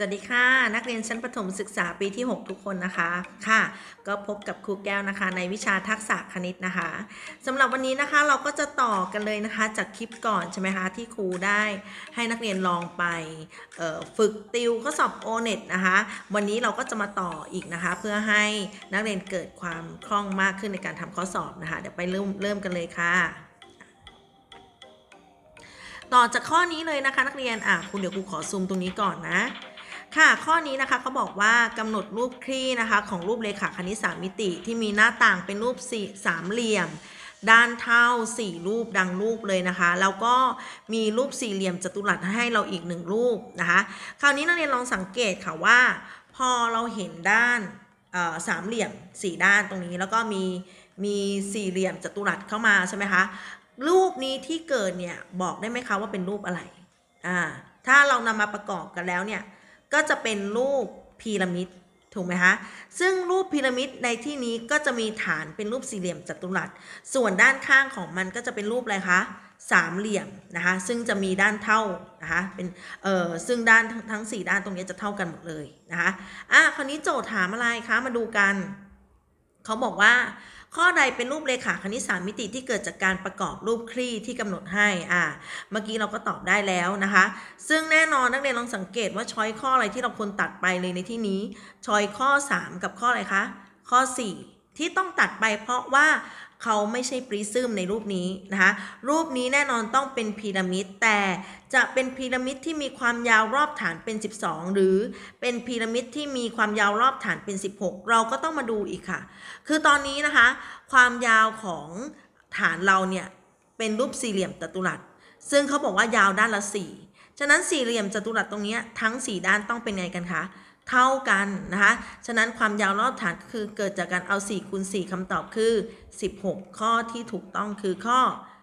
สวัสดีค่ะนักเรียนชั้นประถมศึกษาปีที่ 6 ทุกคนนะคะค่ะก็พบกับครูแก้วนะคะ ในวิชาทักษะคณิตนะคะสำหรับวันนี้นะคะเราก็จะต่อกันเลยนะคะจากคลิปก่อนใช่ไหมคะที่ครูได้ให้นักเรียนลองไปฝึกติวข้อสอบโอเน็ตนะคะวันนี้เราก็จะมาต่ออีกนะคะเพื่อให้นักเรียนเกิดความคล่องมากขึ้นในการทำข้อสอบนะคะเดี๋ยวไปเริ่มเริ่มกันเลยค่ะ ต่อจากข้อนี้เลยนะคะนักเรียนอ่ะคุณเดี๋ยวครูขอซูมตรงนี้ก่อนนะค่ะข้อนี้นะคะเขาบอกว่ากำหนดรูปคลี่ นะคะ ของรูปเลขาคณิตสามมิติที่มีหน้าต่างเป็นรูปสี่สามเหลี่ยม ด้านเท่า 4 รูปดังรูปเลยนะคะแล้วก็มีรูปสี่เหลี่ยมจัตุรัสให้เราอีกหนึ่งรูป นะคะคราวนี้นักเรียนลองสังเกตค่ะว่า พอเราเห็นด้านสามเหลี่ยมสี่ด้านตรงนี้แล้วก็มีมีสี่เหลี่ยมจัตุรัสเข้ามาใช่ไหมคะรูปนี้ที่เกิดเนี่ยบอกได้ไหมคะว่าเป็นรูปอะไรอ่าถ้าเรานำมาประกอบกันแล้วเนี่ยก็จะเป็นรูปพีระมิดถูกไหมคะ ซึ่งรูปพีระมิดในที่นี้ก็จะมีฐานเป็นรูปสี่เหลี่ยมจัตุรัส ส่วนด้านข้างของมันก็จะเป็นรูปอะไรคะสามเหลี่ยมนะคะซึ่งจะมีด้านเท่า นะคะเป็นเอ่อซึ่งด้านทั้งสี่ด้านตรงนี้จะเท่ากันหมดเลยนะคะอ่ะคราวนี้โจทย์ถามอะไรคะมาดูกันเขาบอกว่าข้อใดเป็นรูปเลขาคณิตสามมิติที่เกิดจากการประกอบรูปคลี่ที่กำหนดให้อ่าเมื่อกี้เราก็ตอบได้แล้วนะคะ ซึ่งแน่นอนนักเรียนลองสังเกตว่าช้อยข้ออะไรที่เราควรตัดไปเลยในที่นี้ ช้อยข้อ 3 กับข้ออะไรคะ ข้อ 4 ที่ต้องตัดไปเพราะว่าเขาไม่ใช่ปริซึมในรูปนี้นะคะรูปนี้แน่นอนต้องเป็นพีระมิด แต่จะเป็นพีระมิดที่มีความยาวรอบฐานเป็น 12 หรือเป็นพีระมิดที่มีความยาวรอบฐานเป็น 16 เราก็ต้องมาดูอีกค่ะ คือตอนนี้นะคะ ความยาวของฐานเราเนี่ยเป็นรูปสี่เหลี่ยมจัตุรัส ซึ่งเขาบอกว่ายาวด้านละ 4 ฉะนั้นสี่เหลี่ยมจัตุรัสตรงนี้ทั้ง 4 ด้านต้องเป็นไงกันคะเท่ากัน นะคะ ฉะนั้นความยาวรอบฐานก็คือเกิดจากการเอา 4คูณ4คำตอบคือ 16 ข้อที่ถูกต้องคือข้อ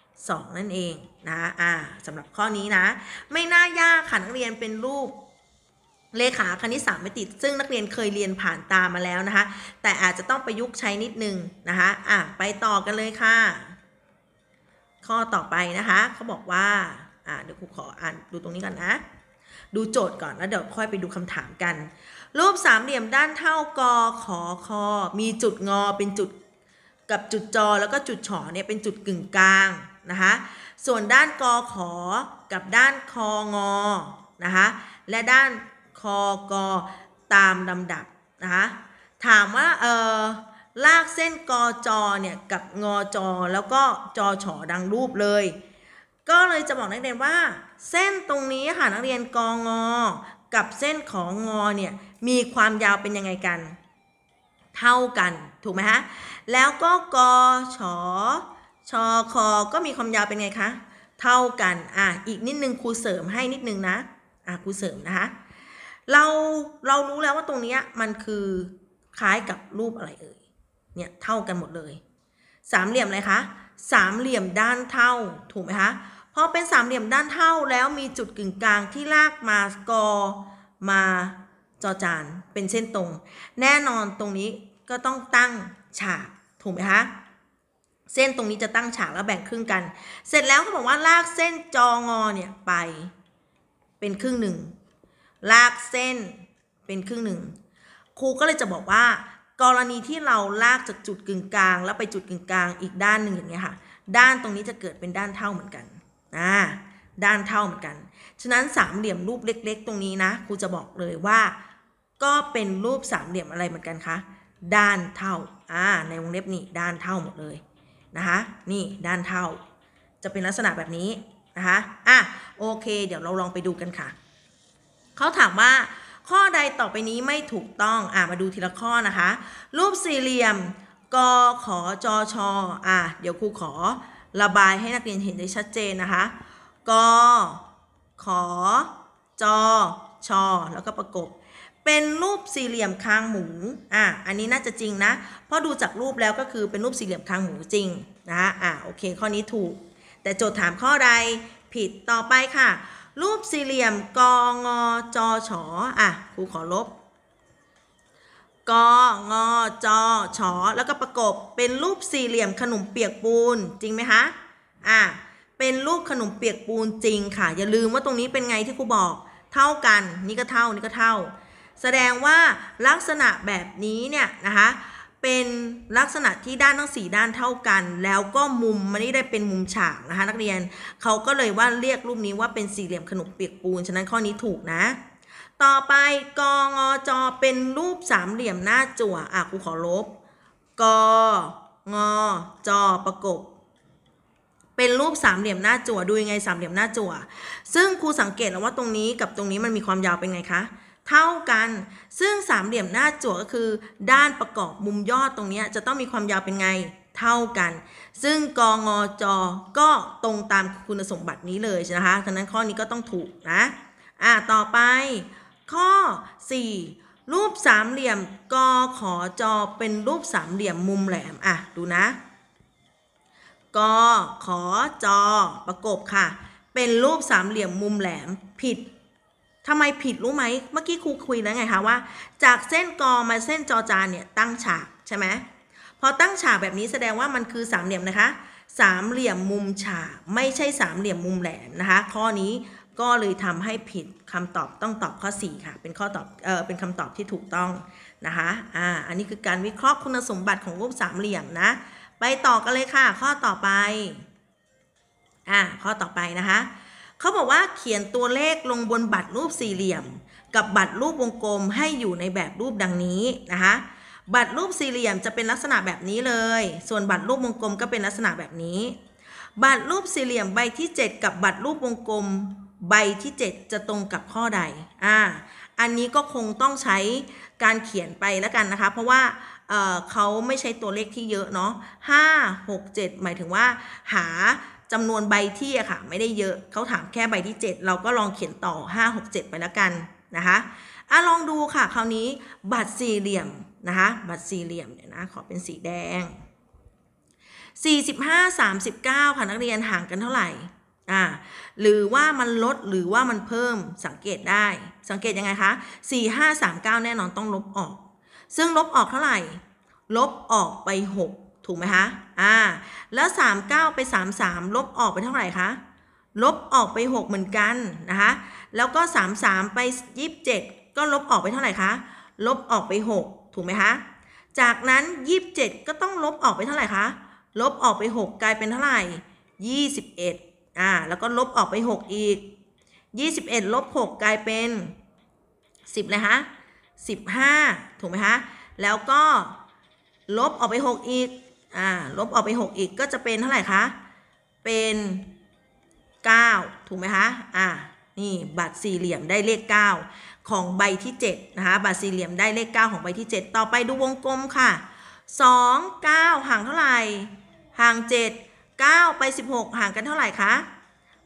2 นั่น เองนะอ่าสำหรับข้อนี้ นะ ไม่น่า ยาก ค่ะ นักเรียนเป็นรูป เลขาคณิตศาสตร์ไม่ติด ซึ่งนักเรียนเคยเรียนผ่านตามาแล้ว นะคะแต่อาจจะต้องประยุกต์ใช้นิดนึงนะคะอ่ะไปต่อกันเลยค่ะ ข้อต่อไปนะคะเขาบอกว่าอ่เดี๋ยวครูขออ่านดูตรงนี้ก่อนนะดูโจทย์ก่อนแล้วเดี๋ยวค่อยไปดูคำถามกันรูปสามเหลี่ยมด้านเท่ากอขอคอมีจุดงอเป็นจุดกับจุดจอแล้วก็จุดฉอเนี่ย เป็นจุดกึ่งกลาง นะคะส่วนด้านกอขอกับด้านคองอนะคะและด้านคอกอตามลำดับนะคะถามว่า เออ ลากเส้นกอจอเนี่ย กับงอจอแล้วก็จอฉอดังรูปเลย ก็ เลย จะ บอกนักเรียนว่า เส้นตรงนี้ค่ะนักเรียนกองอกับเส้นของงอเนี่ย มีความยาวเป็นยังไง กัน เท่ากันถูกไหมฮะ แล้วก็กอชอชอคอก็มีความยาวเป็นไงคะเท่ากันอ่ะอีกนิดนึงครูเสริมให้นิดนึงนะอ่ะครูเสริมนะคะเราเรารู้แล้วว่าตรงนี้มันคือคล้ายกับรูปอะไรเอ่ยเนี่ย เท่ากันหมดเลย สามเหลี่ยม อะไรคะ สามเหลี่ยมด้านเท่าถูกไหมคะพอเป็นสามเหลี่ยมด้านเท่าแล้วมีจุดกึ่งกลางที่ลากมากอมาจอจานเป็นเส้นตรงแน่นอนตรงนี้ก็ต้องตั้งฉากถูกไหมคะเส้นตรงนี้จะตั้งฉากแล้วแบ่งครึ่งกัน เสร็จแล้วเขาบอกว่าลากเส้นจองอเนี่ยไป เป็นครึ่งหนึ่งลากเส้นเป็นครึ่งหนึ่ง ครูก็เลยจะบอกว่า กรณีที่เราลากจากจุดกึ่งกลาง แล้วไปจุดกึ่งกลางอีกด้านหนึ่งอย่างเงี้ยค่ะด้านตรงนี้จะเกิดเป็นด้านเท่าเหมือนกัน่าด้านเท่าเหมือนกัน ฉะนั้นสามเหลี่ยมรูปเล็ก ๆตรงนี้นะครูจะบอกเลยว่า ก็เป็นรูปสามเหลี่ยมอะไรเหมือนกันคะด้านเท่าอ่าในวงเล็บนี่ด้านเท่าหมดเลยนะคะนี่ด้านเท่า จะเป็นลักษณะแบบนี้นะคะอ่ะโอเคเดี๋ยวเราลองไปดูกันค่ะเขาถามว่า ข้อใดต่อไปนี้ไม่ถูกต้องอ่ะมาดูทีละข้อนะคะรูปสี่เหลี่ยมกขอจอชออ่ะเดี๋ยวครูขอระบายให้นักเรียนเห็นได้ชัดเจนนะคะ กขอ จอ ชอแล้วก็ประกบ เป็นรูปสี่เหลี่ยมคางหมู อ่ะ อันนี้น่าจะจริงนะเพราะดูจากรูปแล้วก็คือเป็นรูปสี่เหลี่ยมคางหมูจริงนะคะอ่ะ โอเค ข้อนี้ถูก แต่โจทย์ถามข้อใดผิดต่อไปค่ะ รูปสี่เหลี่ยมกองอจอชออ่ะ ครูขอลบกงอจอชอแล้วก็ประกบเป็นรูปสี่เหลี่ยมขนมเปียกปูนจริงไหมคะอ่ะเป็นรูปขนมเปียกปูนจริงค่ะ อย่าลืมว่าตรงนี้เป็นไงที่ครูบอกเท่ากันนี่ก็เท่านี่ก็เท่า แสดงว่าลักษณะแบบนี้เนี่ยนะคะเป็นลักษณะที่ด้านทั้งสี่ด้านเท่ากัน แล้วก็มุมมันนี่ได้เป็นมุมฉากนะคะนักเรียนเขาก็เลยว่าเรียกรูปนี้ว่าเป็นสี่เหลี่ยมขนมเปียกปูนฉะนั้นข้อนี้ถูกนะต่อไปกองอจอเป็นรูปสามเหลี่ยมหน้าจั่วอ่ะครูขอลบกองอจอประกบเป็นรูปสามเหลี่ยมหน้าจั่วดูยังไงสามเหลี่ยมหน้าจั่วซึ่งครูสังเกตแล้วว่าตรงนี้กับตรงนี้มันมีความยาวเป็นไงคะเท่ากันซึ่งสามเหลี่ยมหน้าจั่วก็คือ ด้านประกอบมุมยอดตรงนี้ จะต้องมีความยาวเป็นไงเท่ากัน ซึ่งกองอจอก็ตรงตามคุณสมบัตินี้เลยนะคะฉะนั้นข้อนี้ก็ต้องถูกนะอ่าต่อไปข้อ 4 รูปสามเหลี่ยมกอขอจอเป็นรูปสามเหลี่ยมมุมแหลมอ่ะ ดูนะกอขอจอประกบค่ะ เป็นรูปสามเหลี่ยมมุมแหลมผิดทำไมผิดรู้ไหม เมื่อกี้ครูคุยแล้วไงคะว่า จากเส้นกอมาเส้นจอจานเนี่ยตั้งฉากใช่ไหมพอตั้งฉากแบบนี้แสดงว่ามันคือสามเหลี่ยมนะคะ สามเหลี่ยมมุมฉากไม่ใช่สามเหลี่ยมมุมแหลมนะคะ ข้อนี้ก็เลยทำให้ผิดคำตอบต้องตอบข้อ4ค่ะ เป็นข้อตอบเออเป็นคำตอบที่ถูกต้องนะคะ อ่าอันนี้คือการวิเคราะห์คุณสมบัติของรูปสามเหลี่ยมนะไปต่อกันเลยค่ะข้อต่อไป อ่าข้อต่อไปนะคะเขาบอกว่าเขียนตัวเลขลงบนบัตรรูปสี่เหลี่ยมกับบัตรรูปวงกลมให้อยู่ในแบบรูปดังนี้นะคะบัตรรูปสี่เหลี่ยมจะเป็นลักษณะแบบนี้เลย ส่วนบัตรรูปวงกลมก็เป็นลักษณะแบบนี้ บัตรรูปสี่เหลี่ยมใบที่ 7 กับบัตรรูปวงกลมใบที่ 7 จะตรงกับข้อใด อ่า อันนี้ก็คงต้องใช้การเขียนไปแล้วกันนะคะ เพราะว่าเเขาไม่ใช้ตัวเลขที่เยอะเนาะ5 6 7หมายถึงว่า หาจำนวนใบที่อะค่ะ ไม่ได้เยอะเขาถามแค่ใบที่ 7 เราก็ลองเขียนต่อ 5 6 7 ไปแล้วกัน นะคะ อ่ะลองดูค่ะคราวนี้บัตรสี่เหลี่ยมนะคะ บัตรสี่เหลี่ยมเนี่ยนะ ขอเป็นสีแดง 45 39ค่ะนักเรียนห่างกันเท่าไหร่อ่าหรือว่ามันลดหรือว่ามันเพิ่มสังเกตได้สังเกตยังไงคะ 4 5 3 9 แน่นอนต้องลบออก ซึ่งลบออกเท่าไหร่ ลบออกไป6ถูกไหมคะอ่าแล้ว39 ไป 33 ลบออกไปเท่าไหร่คะลบออกไป 6 เหมือนกันนะคะแล้วก็ 33 ไป 27 ก็ลบออกไปเท่าไหร่คะลบออกไป6ถูกไหมคะจากนั้น 27 ก็ต้องลบออกไปเท่าไหร่คะลบออกไป 6 กลายเป็นเท่าไหร่ 21อ่า แล้วก็ ลบออกไป 6 อีก 21ลบ 6 กลายเป็น 10เลยฮะ15ถูกไหมคะแล้วก็ ลบออกไป 6 อีก อ่า ลบออกไป 6 อีก ก็จะเป็นเท่าไหร่ คะ เป็น 9ถูกไหมคะอ่านี่บัตรสี่เหลี่ยมได้เลข9 ของใบที่ 7 นะคะบัตรสี่เหลี่ยมได้เลข9ของใบที่ 7 ต่อไปดู วงกลมค่ะ 2 9 ห่างเท่าไหร่ห่าง7 9 ไป 16 ห่างกันเท่าไหร่คะ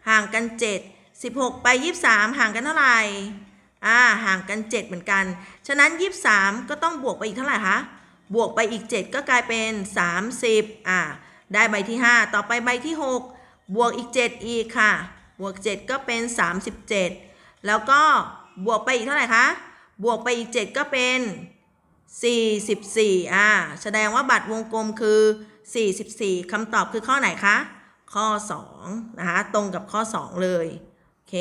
ห่างกัน 7 16 ไป 23 ห่างกันเท่าไหร่อ่าห่างกัน 7 เหมือนกัน ฉะนั้น 23 ก็ต้องบวกไปอีกเท่าไหร่คะ บวกไปอีก 7 ก็กลายเป็น 30อ่าได้ใบที่ 5 ต่อไปใบที่ 6 บวกอีก 7 อีกค่ะ บวก 7 ก็เป็น 37 แล้วก็บวกไปอีกเท่าไหร่ คะบวกไปอีก 7 ก็เป็น 44อ่าแสดงว่าบัตรวงกลมคือ44คำตอบคือข้อไหนคะ ข้อ2นะคะตรงกับข้อ2เลยโอเค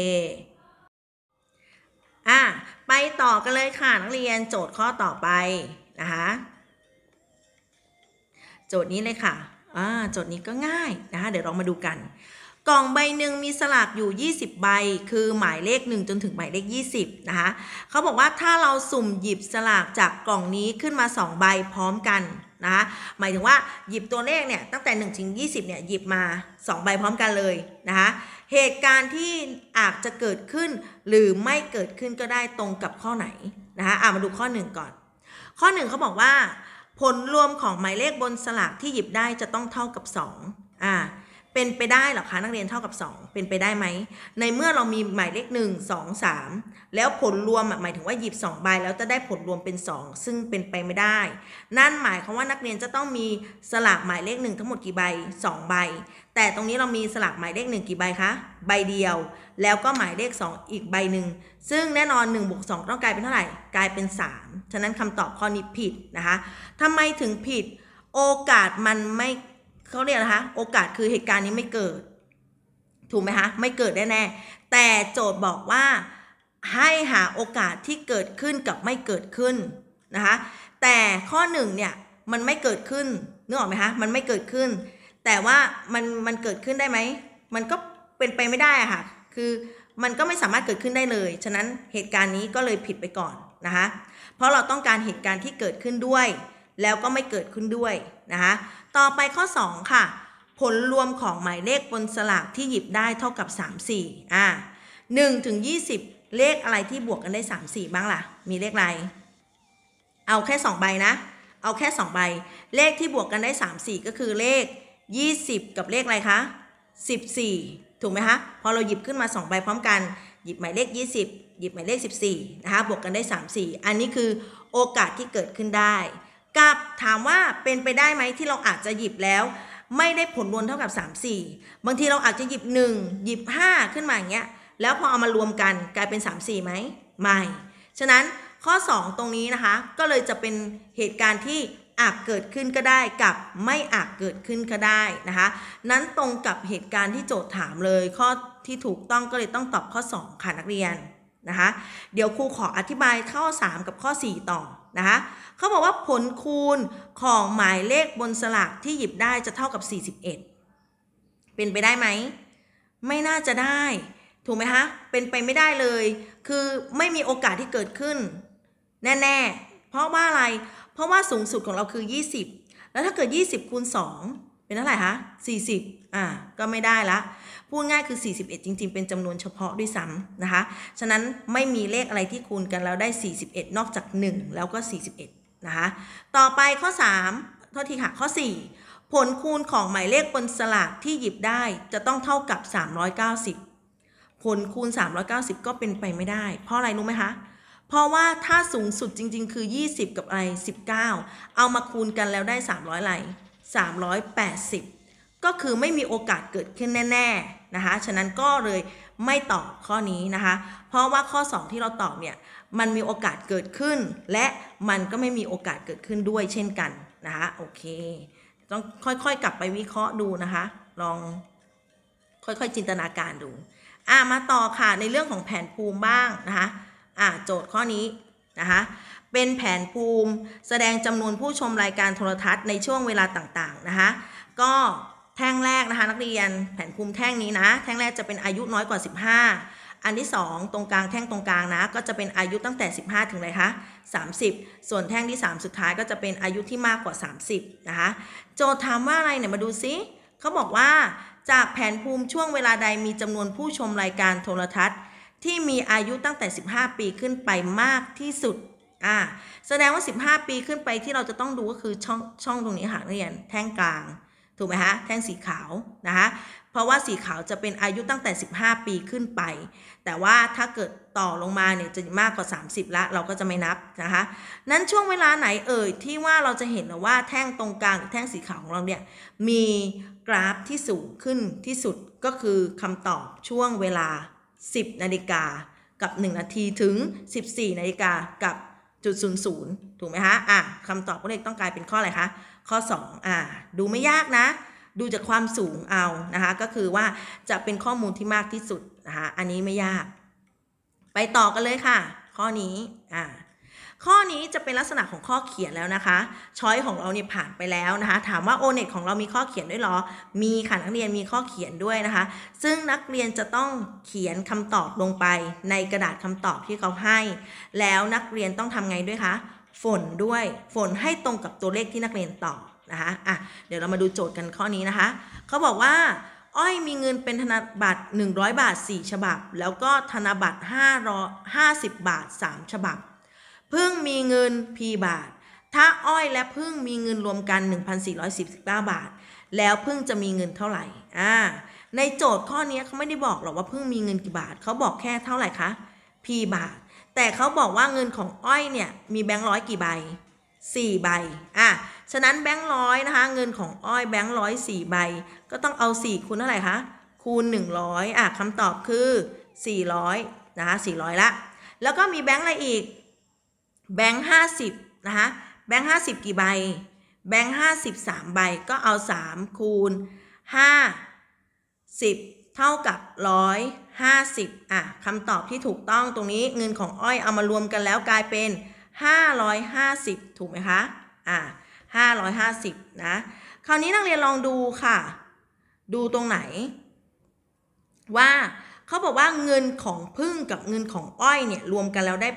อ่ะไปต่อกันเลยค่ะนักเรียนโจทย์ข้อต่อไปนะคะโจทย์นี้เลยค่ะอ่าโจทย์นี้ก็ง่ายนะคะเดี๋ยวเรามาดูกัน กล่องใบหนึ่งมีสลากอยู่20 ใบ คือหมายเลข 1 จนถึงหมายเลข20นะคะเขาบอกว่าถ้าเราสุ่มหยิบสลากจากกล่องนี้ขึ้นมา 2 ใบพร้อมกันนะคะหมายถึงว่าหยิบตัวเลขเนี่ย ตั้งแต่1ถึง20 เนี่ย หยิบมา 2 ใบพร้อมกันเลยนะคะเหตุการณ์ที่อาจจะเกิดขึ้น หรือไม่เกิดขึ้นก็ได้ตรงกับข้อไหน นะคะอ่ามาดูข้อ 1 ก่อน ข้อ 1เขาบอกว่า ผลรวมของหมายเลขบนสลากที่หยิบได้จะต้องเท่ากับ 2 อ่าเป็นไปได้หรอคะนักเรียนเท่ากับ 2 เป็นไปได้ไหมในเมื่อเรามีหมายเลข1 2 3 แล้วผลรวมหมายถึงว่าหยิบ2ใบ แล้วจะได้ผลรวมเป็น 2 ซึ่งเป็นไปไม่ได้ นั่นหมายความว่านักเรียนจะต้องมีสลากหมายเลข 1 ทั้งหมดกี่ใบ2 ใบ แต่ตรงนี้เรามีสลากหมายเลข 1 กี่ใบคะใบเดียว แล้วก็หมายเลข 2 อีกใบหนึ่งซึ่งแน่นอน1บวกสต้องกลายเป็นเท่าไหร่กลายเป็น3ฉะนั้นคำตอบข้อนี้ผิดนะคะทำไมถึงผิดโอกาสมันไม่เขาเรียกนะคะโอกาสคือเหตุการณ์นี้ไม่เกิด ถูกไหมคะไม่เกิดแน่แต่โจทย์บอกว่าให้หาโอกาสที่เกิดขึ้นกับไม่เกิดขึ้นนะคะ แต่ข้อหนึ่งเนี่ยมันไม่เกิดขึ้นนึกออกไหมคะ มันไม่เกิดขึ้น แต่ว่ามันมันเกิดขึ้นได้ไหมมันก็เป็นไปไม่ได้อะค่ะ คือมันก็ไม่สามารถเกิดขึ้นได้เลย ฉะนั้นเหตุการณ์นี้ก็เลยผิดไปก่อนนะคะ เพราะเราต้องการเหตุการณ์ที่เกิดขึ้นด้วย แล้วก็ไม่เกิดขึ้นด้วยนะคะต่อไปข้อ2ค่ะ ผลรวมของหมายเลขบนสลากที่หยิบได้เท่ากับ 3 4อ่าหถึงยีเลขอะไรที่บวกกันได้ 3 4 บ้าง ล่ะ มีเลขอะไร เอาแค่ 2 ใบ นะ เอาแค่ 2 ใบ เลขที่บวกกันได้ 3 4 ก็คือเลข 20 กับเลข อะไรคะ14ถูกไหมคะพอเราหยิบขึ้นมา 2 ใบพร้อมกัน หยิบหมายเลข 20 หยิบหมายเลข 14นะคะบวกกันได้ 3 4 อันนี้คือโอกาสที่เกิดขึ้นได้กับ ถามว่าเป็นไปได้ไหมที่เราอาจจะหยิบแล้ว ไม่ได้ผลรวมเท่ากับ 3 4 บาง ทีเราอาจจะหยิบ 1 หยิบ 5 ขึ้นมา อย่างเงี้ยแล้วพอเอามารวมกันกลายเป็น3 4ไหมไม่ฉะนั้นข้อ2ตรงนี้นะคะก็เลยจะเป็นเหตุการณ์ที่ อาจเกิดขึ้นก็ได้กับไม่อาจเกิดขึ้นก็ได้นะคะนั้นตรงกับเหตุการณ์ที่โจทย์ถามเลยข้อที่ถูกต้องก็เลยต้องตอบข้อ2ค่ะนักเรียนนะคะเดี๋ยวครูขออธิบายข้อ 3 กับข้อ 4 ต่อนะคะเขาบอกว่าผลคูณของหมายเลขบนสลากที่หยิบได้จะเท่ากับ 41 เป็นไปได้ไหม ไม่น่าจะได้ ถูกไหมคะเป็นไปไม่ได้เลย คือไม่มีโอกาสที่เกิดขึ้น แน่ ๆ เพราะว่าอะไร เพราะว่าสูงสุดของเราคือ 20 แล้วถ้าเกิด 20คูณ2เป็นเท่าไหร่คะ40 อ่า ก็ไม่ได้ละ พูดง่ายคือ 41 จริงๆ เป็นจำนวนเฉพาะด้วยซ้ำนะคะ ฉะนั้นไม่มีเลขอะไรที่คูณกันแล้วได้ 41 นอกจาก 1 แล้วก็ 41 นะคะ ต่อไปข้อ 3 โทษทีค่ะ ข้อ 4 ผลคูณของหมายเลขบนสลากที่หยิบได้จะต้องเท่ากับ 390 ผลคูณ 390 ก็เป็นไปไม่ได้ เพราะอะไรรู้ไหมคะ เพราะว่าถ้าสูงสุดจริงๆ คือ 20 กับอะไร 19 เอามาคูณกันแล้วได้ 300ไร380 ก็คือไม่มีโอกาสเกิดขึ้นแน่ๆนะคะฉะนั้นก็เลยไม่ตอบข้อนี้นะคะเพราะว่าข้อ2ที่เราตอบเนี่ยมันมีโอกาสเกิดขึ้นและมันก็ไม่มีโอกาสเกิดขึ้นด้วยเช่นกันนะคะโอเคต้องค่อยๆกลับไปวิเคราะห์ดูนะคะลองค่อยๆจินตนาการดูอ่ะมาต่อค่ะในเรื่องของแผนภูมิบ้างนะคะอ่ะโจทย์ข้อนี้นะคะเป็นแผนภูมิแสดงจำนวนผู้ชมรายการโทรทัศน์ในช่วงเวลาต่างๆ นะคะ ก็แท่งแรกนะคะนักเรียนแผนภูมิแท่งนี้นะแท่งแรกจะเป็นอายุน้อยกว่า 15 อันที่ 2 ตรงกลางแท่งตรงกลางนะก็จะเป็นอายุตั้งแต่ 15 ถึงไรคะ30 ส่วนแท่งที่ 3 สุดท้ายก็จะเป็นอายุที่มากกว่า 30นะคะโจทย์ถามว่าอะไรเนี่ยมาดูซิเขาบอกว่าจากแผนภูมิช่วงเวลาใดมีจำนวนผู้ชมรายการโทรทัศน์ ที่มีอายุตั้งแต่ 15 ปีขึ้นไปมากที่สุดอ่าแสดงว่า 15 ปีขึ้นไปที่เราจะต้อง ดู ก็คือ ช่อง ช่อง ตรงนี้ห่นักเรียนแท่ง กลาง ถูกไหมฮะแท่ง สีขาว นะคะเพราะว่าสีขาวจะเป็นอายุตั้งแต่ 15 ปีขึ้นไป แต่ว่าถ้าเกิดต่อลงมา เนี่ย จะมากกว่า 30ละเราก็จะไม่นับ นะคะนั้นช่วงเวลาไหน เอ่ย ที่ว่าเราจะเห็นว่าแท่งตรงกลาง แท่งสีขาวของเราเนี่ยมีกราฟที่สูงขึ้นที่สุดก็คือคำตอบช่วงเวลา 10นาฬิกากับ1นาทีถึง 14นาฬิกากับจุดศูนย์ศูนย์ถูกไหมคะอ่ะคำตอบก็เลยต้องกลายเป็นข้อ อะไร คะ ข้อ2อ่ะดูไม่ยาก นะ ดู จาก ความสูงเอา นะคะ ก็คือว่าจะเป็นข้อมูลที่มากที่สุด นะคะอัน นี้ไม่ยาก ไปต่อกันเลยค่ะ ข้อนี้ อ่ะข้อนี้จะเป็นลักษณะของข้อเขียนแล้วนะคะช้อยของเรา เนี่ย ผ่านไปแล้วนะคะ ถามว่าโอเน็ตของ เรามีข้อเขียนด้วยหรอ มีค่ะ นักเรียนมีข้อเขียนด้วยนะคะ ซึ่งนักเรียนจะต้องเขียนคำตอบลงไปในกระดาษคำตอบที่เขาให้ แล้วนักเรียนต้องทำไงด้วยคะ ฝนด้วย ฝนให้ตรงกับตัวเลขที่นักเรียนตอบนะคะอ่ะเดี๋ยวเรามาดูโจทย์กันข้อนี้นะคะ เขาบอกว่า อ้อยมีเงินเป็นธนบัตร 100 บาท 4 ฉบับ แล้วก็ธนบัตร5 50บาท 3 ฉบับพึ่งมีเงิน P บาท ถ้าอ้อยและพึ่งมีเงินรวมกัน 1,419บาท แล้วพึ่งจะมีเงินเท่าไหร่ อ่า ในโจทย์ข้อนี้เขาไม่ได้บอกหรอกว่าพึ่งมีเงินกี่บาทเขาบอกแค่เท่าไหร่คะ P บาท แต่เขาบอกว่าเงินของอ้อยเนี่ยมีแบงค์ร้อยกี่ใบ4 ใบ อ่ะฉะนั้นแบงค์ร้อยนะคะ เงินของอ้อยแบงค์ร้อยสี่ใบ ก็ต้องเอา4คูณเท่าไหร่คะ คูณ 100อ่ะคำตอบคือ 400นะคะ400ละ แล้วก็มีแบงค์อะไรอีกแบงค์ห้าสิบนะคะแบงค์ห้าสิบกี่ใบ แบงค์ห้าสิบสามใบก็เอาสามคูณห้าสิบเท่ากับร้อยห้าสิบอ่ะ คำตอบที่ถูกต้องตรงนี้เงินของอ้อยเอามารวมกันแล้วกลายเป็นห้าร้อยห้าสิบถูกไหมคะ อ่ะห้าร้อยห้าสิบนะ คราวนี้นักเรียนลองดูค่ะ ดูตรงไหน ว่าเขาบอกว่าเงินของพึ่งกับเงินของอ้อยเนี่ยรวมกันแล้วได้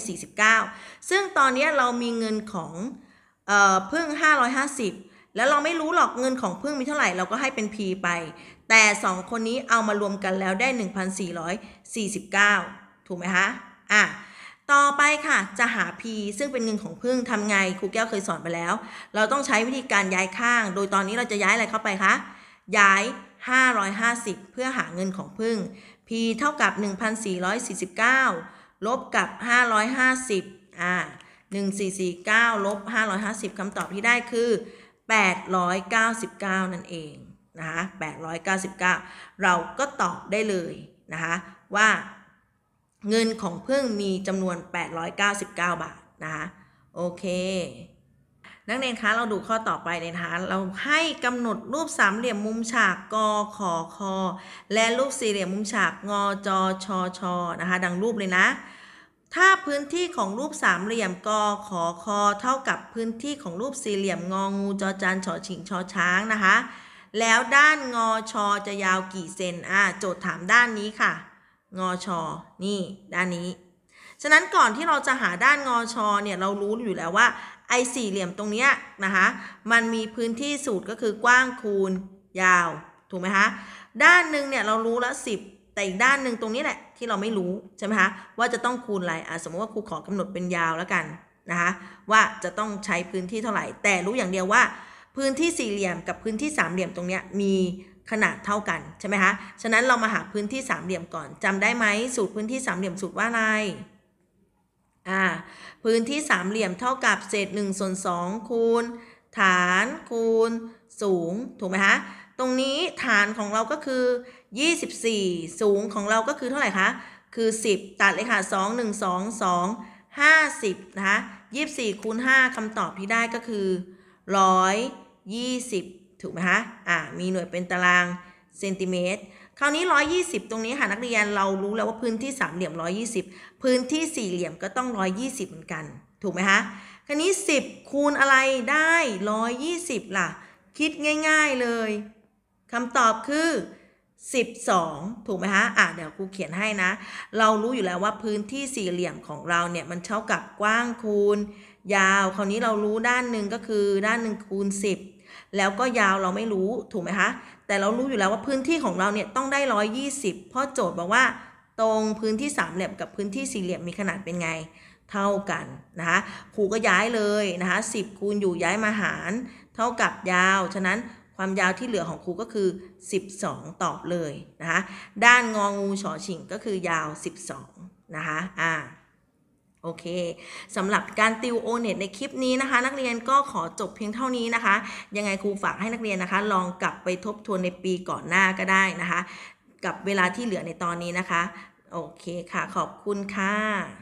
1,449 ซึ่งตอนนี้เรามีเงินของเอ่อพึ่ง 550 แล้วเราไม่รู้หรอกเงินของพึ่งมีเท่าไหร่เราก็ให้เป็น P ไป แต่ 2 คนนี้เอามารวมกันแล้วได้ 1,449 ถูกไหมคะอ่ะต่อไปค่ะจะหา P ซึ่งเป็นเงินของพึ่งทำไงครูแก้วเคยสอนไปแล้ว เราต้องใช้วิธีการย้ายข้าง โดยตอนนี้เราจะย้ายอะไรเข้าไปคะ ย้าย550 เพื่อหาเงินของพึ่ง p เท่ากับ 1449 ลบกับ 550 อ่า1449 ลบ 550คำตอบที่ได้คือ 899 นั่นเอง นะคะ899 เราก็ตอบได้เลยนะคะว่าเงินของพึ่งมีจำนวน 899 บาทนะคะโอเคนักเรียนคะเราดูข้อต่อไปเลยนะคะเราให้กำหนดรูปสามเหลี่ยมมุมฉากกอขอคอและรูปสี่เหลี่ยมมุมฉากงอจอชอชอนะคะ ดังรูปเลยนะ ถ้าพื้นที่ของรูปสามเหลี่ยมกอขอคอเท่ากับพื้นที่ของรูปสี่เหลี่ยมงองูจอจานชอชิงชอช้างนะคะ แล้วด้านงอชอจะยาวกี่เซนอ่าโจทย์ถามด้านนี้ค่ะ งอชอนี่ด้านนี้ ฉะนั้นก่อนที่เราจะหาด้านงอชอเนี่ยเรารู้อยู่แล้วว่าไอ้สี่เหลี่ยม ตรงเนี้ยนะคะ มันมีพื้นที่สูตรก็คือกว้างคูณยาวถูกไหมคะ ด้านหนึ่งเนี่ย เรารู้ละสิบแต่อีก ด้านหนึ่งตรงนี้ แหละที่เราไม่รู้ ใช่ไหมคะว่าจะต้องคูณอะไรอ่ะสมมติว่าครูขอกำหนดเป็นยาวแล้วกันนะคะว่าจะต้องใช้พื้นที่เท่าไหร่ แต่รู้อย่างเดียวว่า พื้นที่สี่เหลี่ยมกับพื้นที่สามเหลี่ยมตรงเนี้ยมีขนาดเท่ากันใช่ไหมคะฉะนั้นเรามาหาพื้นที่สามเหลี่ยมก่อนจำได้ไหมสูตรพื้นที่สามเหลี่ยมสูตรว่าอะไรอ่า พื้นที่สามเหลี่ยมเท่ากับเศษ1ส่วน 2 คูณ ฐานคูณสูง ถูกไหมคะตรงนี้ฐานของ เรา ก็คือ 24 สูงของ เรา ก็ คือ เท่า ไหร่คะคือ 10 ตัด เลยค่ะ2 1 2 2 50 นะคะ24 คูณ 5คำตอบที่ได้ก็คือ 120 ถูกไหมคะอ่า มีหน่วยเป็นตาราง เซนติเมตรคราวนี้120 ตรงนี้ค่ะนักเรียนเรารู้แล้วว่าพื้นที่สามเหลี่ยม120พื้นที่สี่เหลี่ยมก็ต้อง 120 เหมือนกัน ถูกไหมคะคราวนี้ 10 คูณอะไรได้ 120 ล่ะ คิดง่าย ๆเลยคำตอบคือ 12 ถูกไหมคะอ่ะเดี๋ยวครูเขียนให้นะ เรารู้อยู่แล้วว่าพื้นที่สี่เหลี่ยมของเราเนี่ยมันเท่ากับกว้างคูณยาว คราวนี้เรารู้ด้านหนึ่งก็คือด้านหนึ่งคูณ 10 แล้วก็ยาวเราไม่รู้ถูกไหมคะแต่ เรา รู้ อยู่ แล้ว ว่าพื้นที่ของ เราเนี่ยต้องได้ 120 เพราะโจทย์บอกว่าตรงพื้นที่สามเหลี่ยมกับพื้นที่สี่เหลี่ยมมีขนาดเป็นไงเท่ากัน นะคะครูก็ย้ายเลย นะคะ 10 คูณ อยู่ย้ายมาหาร เท่ากับยาวฉะนั้นความยาวที่เหลือของครูก็คือ 12 ตอบเลย นะคะด้านงองูฉอฉิงก็คือยาว 12 นะคะอ่าโอเค สำหรับการติวโอเน็ตในคลิปนี้นะคะ นักเรียนก็ขอจบเพียงเท่านี้นะคะ ยังไงครูฝากให้นักเรียนนะคะ ลองกลับไปทบทวน ในปีก่อนหน้าก็ได้นะคะ กับเวลาที่เหลือในตอนนี้นะคะ โอเคค่ะขอบคุณค่ะ